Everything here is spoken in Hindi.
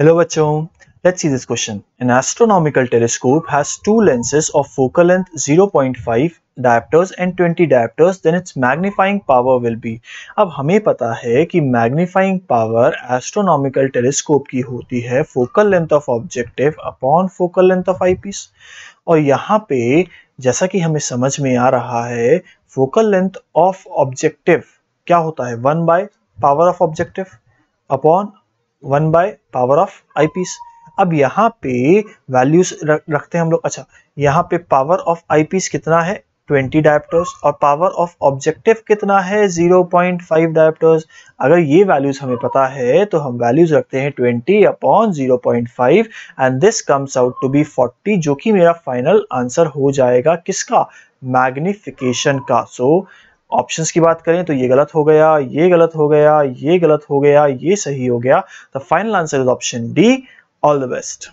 हेलो बच्चों let's see this question an astronomical telescope has two lenses of focal length 0.5 dioptres and twenty dioptres then its magnifying power will be अब हमें पता है कि मैग्नीफाइंग पावर एस्ट्रोनॉमिकल टेलीस्कोप की होती है focal length of objective upon focal length of eyepiece और यहाँ पे जैसा कि हमें समझ में आ रहा है फोकल लेंथ ऑफ ऑब्जेक्टिव क्या होता है one by power of objective upon one by power of eyepiece अब यहाँ पे वैल्यूज रखते हैं हम लोग अच्छा यहाँ पे पावर ऑफ आई पीस कितना है 20 डायप्टर्स और पावर ऑफ ऑब्जेक्टिव कितना है 0.5 पॉइंट डायप्टर्स अगर ये वैल्यूज हमें पता है तो हम वैल्यूज रखते हैं 20 upon 0.5 point and this comes out to be 40 जो कि मेरा फाइनल आंसर हो जाएगा किसका मैग्निफिकेशन का सो so, ऑप्शंस की बात करें तो ये गलत हो गया ये गलत हो गया ये गलत हो गया ये सही हो गया the final answer is option D all the best